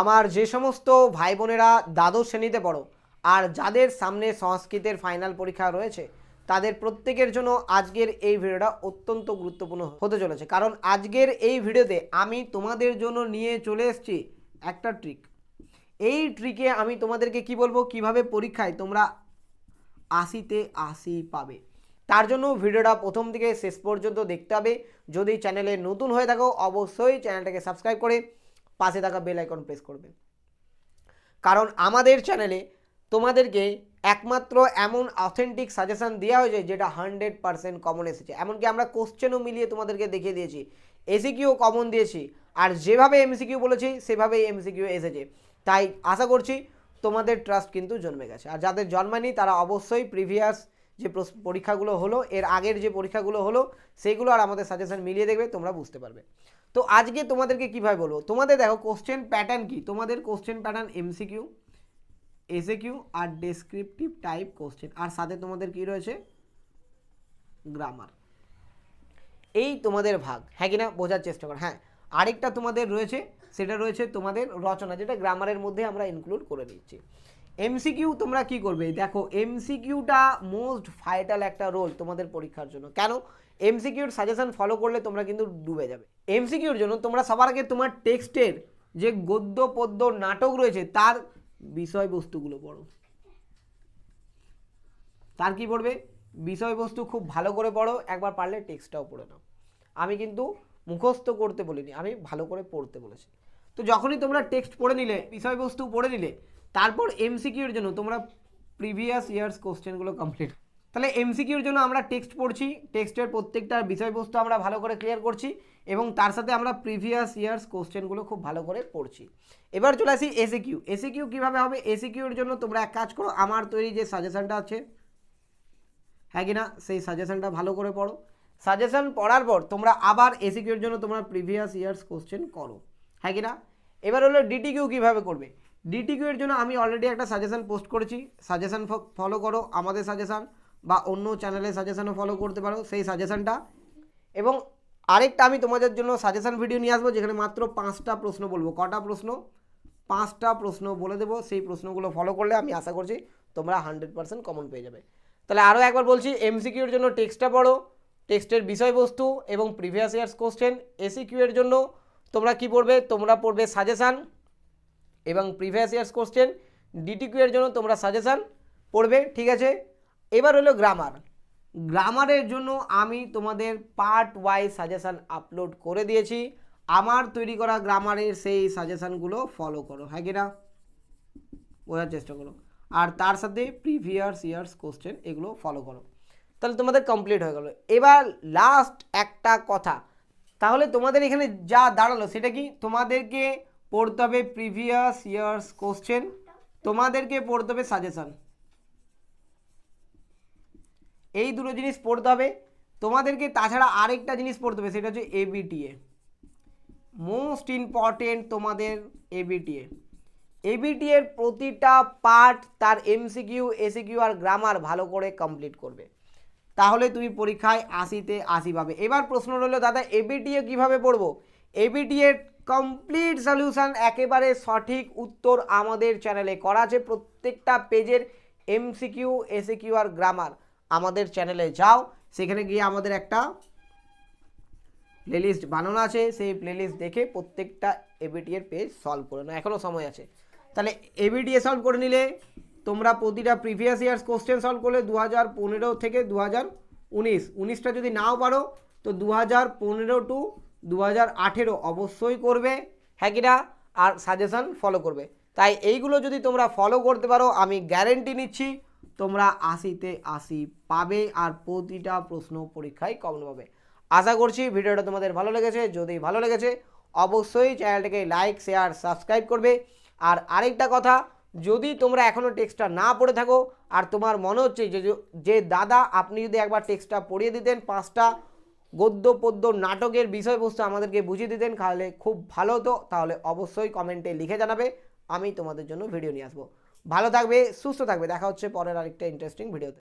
আমার যে সমস্ত ভাই বোনেরা দ্বাদশ শ্রেণীতে পড়ো আর যাদের সামনে সংস্কৃতের ফাইনাল পরীক্ষা রয়েছে তাদের প্রত্যেকের জন্য আজকের এই ভিডিওটা অত্যন্ত গুরুত্বপূর্ণ হতে চলেছে কারণ আজকের এই ভিডিওতে আমি তোমাদের জন্য নিয়ে চলে এসেছি একটা ট্রিক এই ট্রিকে আমি তোমাদেরকে কি বলবো কিভাবে পরীক্ষায় তোমরা আশিতে আশি পাবে তার জন্য ভিডিওটা প্রথম থেকে শেষ পর্যন্ত দেখতে হবে যদি চ্যানেলে নতুন হয়ে থাকো অবশ্যই চ্যানেলটাকে সাবস্ক্রাইব করে পাশে থাকা বেল আইকন প্রেস করবে কারণ আমাদের চ্যানেলে তোমাদেরকে একমাত্র এমন অথেন্টিক সাজেশান দেওয়া হয়েছে যেটা হান্ড্রেড পারসেন্ট কমন এসেছে এমনকি আমরা কোশ্চেনও মিলিয়ে তোমাদেরকে দেখিয়ে দিয়েছি এসিকিউ কমন দিয়েছি আর যেভাবে এমসিকিউ বলেছি সেভাবেই এমসিকিউ এসেছে তাই আশা করছি তোমাদের ট্রাস্ট কিন্তু জন্মে গেছে আর যাদের জন্মায়নি তারা অবশ্যই প্রিভিয়াস যে পরীক্ষাগুলো হলো এর আগের যে পরীক্ষাগুলো হলো সেইগুলো আর আমাদের সাজেশন মিলিয়ে দেখবে তোমরা বুঝতে পারবে তো আজকে তোমাদেরকে কীভাবে বলবো তোমাদের দেখো কোশ্চেন প্যাটার্ন কি তোমাদের কোশ্চেন প্যাটার্ন এমসিকিউ এসএকিউ আর ডেসক্রিপটিভ টাইপ কোশ্চেন আর সাথে তোমাদের কি রয়েছে গ্রামার এই তোমাদের ভাগ হ্যাঁ কি না বোঝার চেষ্টা কর হ্যাঁ আরেকটা তোমাদের রয়েছে সেটা রয়েছে তোমাদের রচনা যেটা গ্রামারের মধ্যে আমরা ইনক্লুড করে দিচ্ছি এমসিকিউ তোমরা কি করবে দেখো এমসিকিউটা মোস্ট ভাইটাল একটা রোল তোমাদের পরীক্ষার জন্য কেন এমসিকিউর সাজেশন ফলো করলে তোমরা কিন্তু ডুবে যাবে এমসিকিউর জন্য তোমরা সবার আগে তোমার টেক্সটের যে গদ্য পদ্য নাটক রয়েছে তার বিষয়বস্তুগুলো পড়ো তার কি পড়বে বিষয়বস্তু খুব ভালো করে পড়ো একবার পারলে টেক্সটটাও পড়ে নাও আমি কিন্তু মুখস্থ করতে বলিনি আমি ভালো করে পড়তে বলেছি তো যখনই তোমরা টেক্সট পড়ে নিলে বিষয়বস্তু পড়ে নিলে তারপর এমসিকিউর জন্য তোমরা প্রিভিয়াস ইয়ার্স কোশ্চেনগুলো কমপ্লিট তাহলে এমসিকিউর জন্য আমরা টেক্সট পড়ছি টেক্সটের প্রত্যেকটা বিষয়বস্তু আমরা ভালো করে ক্লিয়ার করছি এবং তার সাথে আমরা প্রিভিয়াস ইয়ার্স কোশ্চেনগুলো খুব ভালো করে পড়ছি এবার চলে আসি এসি কিউ এসি কিউ কীভাবে হবে এসি কিউর জন্য তোমরা এক কাজ করো আমার তৈরি যে সাজেশানটা আছে হ্যাঁ কি না সেই সাজেশানটা ভালো করে পড়ো সাজেশান পড়ার পর তোমরা আবার এসি কিউর জন্য তোমরা প্রিভিয়াস ইয়ার্স কোশ্চেন করো হ্যাঁ কি না এবার হলো ডিটি কিউ কীভাবে করবে ডিটিকিউ এর জন্য আমি অলরেডি একটা সাজেশান পোস্ট করেছি সাজেশান ফলো করো আমাদের সাজেশান বা অন্য চ্যানেলের সাজেশানও ফলো করতে পারো সেই সাজেশানটা এবং আরেকটা আমি তোমাদের জন্য সাজেশান ভিডিও নিয়ে আসবো যেখানে মাত্র পাঁচটা প্রশ্ন বলবো কটা প্রশ্ন পাঁচটা প্রশ্ন বলে দেবো সেই প্রশ্নগুলো ফলো করলে আমি আশা করছি তোমরা হান্ড্রেড পার্সেন্ট কমন পেয়ে যাবে তাহলে আরও একবার বলছি এমসিকিউ এর জন্য টেক্সটটা পড়ো টেক্সটের বিষয়বস্তু এবং প্রিভিয়াস ইয়ার্স কোশ্চেন এসিকিউ এর জন্য তোমরা কি পড়বে তোমরা পড়বে সাজেশান এবং প্রিভিয়াস ইয়ার্স কোশ্চেন ডিটিকিউ এর জন্য তোমরা সাজেশান পড়বে ঠিক আছে এবার হলো গ্রামার গ্রামারের জন্য আমি তোমাদের পার্ট ওয়াইজ সাজেশান আপলোড করে দিয়েছি আমার তৈরি করা গ্রামারের সেই সাজেশানগুলো ফলো করো হ্যাঁ কিনা বোঝার চেষ্টা করো আর তার সাথে প্রিভিয়াস ইয়ার্স কোশ্চেন এগুলো ফলো করো তাহলে তোমাদের কমপ্লিট হয়ে গেল এবার লাস্ট একটা কথা তাহলে তোমাদের এখানে যা দাঁড়ালো সেটা কি তোমাদেরকে পড়তে হবে প্রিভিয়াস ইয়ার্স কোশ্চেন তোমাদেরকে পড়তে হবে সাজেশান এই দুটো জিনিস পড়তে হবে তোমাদেরকে তাছাড়া আরেকটা জিনিস পড়তে হবে সেটা হচ্ছে এবিটিএ মোস্ট ইম্পর্টেন্ট তোমাদের এবিটিএ এবিটিএর প্রতিটা পার্ট তার এমসিকিউ এসিকিউ আর গ্রামার ভালো করে কমপ্লিট করবে তাহলে তুমি পরীক্ষায় আশিতে আশি পাবে এবার প্রশ্ন রইল দাদা এবিটিএ কীভাবে পড়বো এবিটিএর কমপ্লিট সলিউশান একেবারে সঠিক উত্তর আমাদের চ্যানেলে করা আছে প্রত্যেকটা পেজের এমসিকিউ এসিকিউ আর গ্রামার আমাদের চ্যানেলে যাও সেখানে গিয়ে আমাদের একটা প্লেলিস্ট বানানো আছে সেই প্লেলিস্ট দেখে প্রত্যেকটা এবিডিএর পেজ সলভ করে নাও এখনও সময় আছে তাহলে এবিডিএ সলভ করে নিলে তোমরা প্রতিটা প্রিভিয়াস ইয়ার্স কোশ্চেন সলভ করলে দু হাজার পনেরো থেকে দু হাজার উনিশ উনিশটা যদি নাও পারো তো দু হাজার পনেরো টু দু হাজার অবশ্যই করবে হ্যাঁ কিনা আর সাজেশন ফলো করবে তাই এইগুলো যদি তোমরা ফলো করতে পারো আমি গ্যারেন্টি নিচ্ছি তোমরা আশিতে আশি পাবে আর প্রতিটা প্রশ্ন পরীক্ষায় কমন পাবে আশা করছি ভিডিওটা তোমাদের ভালো লেগেছে যদি ভালো লেগেছে অবশ্যই চ্যানেলটাকে লাইক শেয়ার সাবস্ক্রাইব করবে আর আরেকটা কথা যদি তোমরা এখনও টেক্সটটা না পড়ে থাকো আর তোমার মনে হচ্ছে যে যে দাদা আপনি যদি একবার টেক্সটটা পড়িয়ে দিতেন পাঁচটা গদ্য পদ্য নাটকের বিষয়বস্তু আমাদেরকে বুঝিয়ে দিতেন তাহলে খুব ভালো হতো তাহলে অবশ্যই কমেন্টে লিখে জানাবে আমি তোমাদের জন্য ভিডিও নিয়ে আসবো ভালো থাকবে সুস্থ থাকবে দেখা হচ্ছে পরের আরেকটা ইন্টারেস্টিং ভিডিওতে